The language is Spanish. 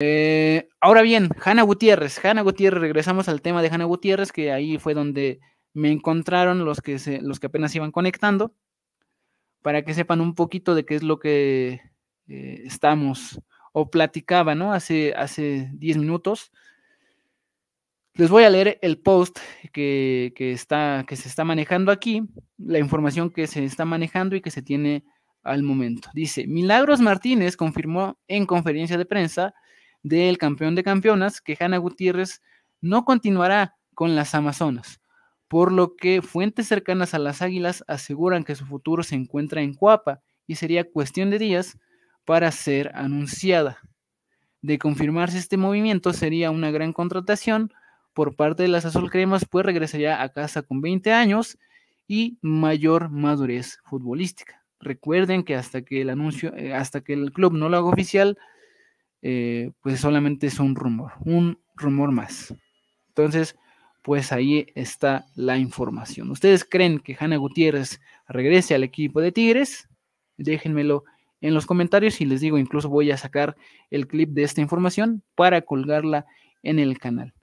Eh, ahora bien, Hanna Gutiérrez, Hanna Gutiérrez, regresamos al tema de Hanna Gutiérrez, que ahí fue donde me encontraron los que, los que apenas iban conectando, para que sepan un poquito de qué es lo que eh, estamos o platicaba, ¿no? Hace, hace 10 minutos. Les voy a leer el post está, que se está manejando aquí, la información que se está manejando y que se tiene al momento. Dice, Milagros Martínez confirmó en conferencia de prensa del campeón de campeonas, que Hanna Gutiérrez no continuará con las Amazonas, por lo que fuentes cercanas a las Águilas aseguran que su futuro se encuentra en Cuapa y sería cuestión de días para ser anunciada. De confirmarse este movimiento sería una gran contratación por parte de las Azul Cremas, pues regresaría a casa con 20 años y mayor madurez futbolística. Recuerden que hasta que el anuncio, eh, hasta que el club no lo haga oficial, eh, pues solamente es un rumor, un rumor más. Entonces, pues ahí está la información. ¿Ustedes creen que Hanna Gutiérrez regrese al equipo de Tigres? Déjenmelo en los comentarios y les digo, incluso voy a sacar el clip de esta información para colgarla en el canal.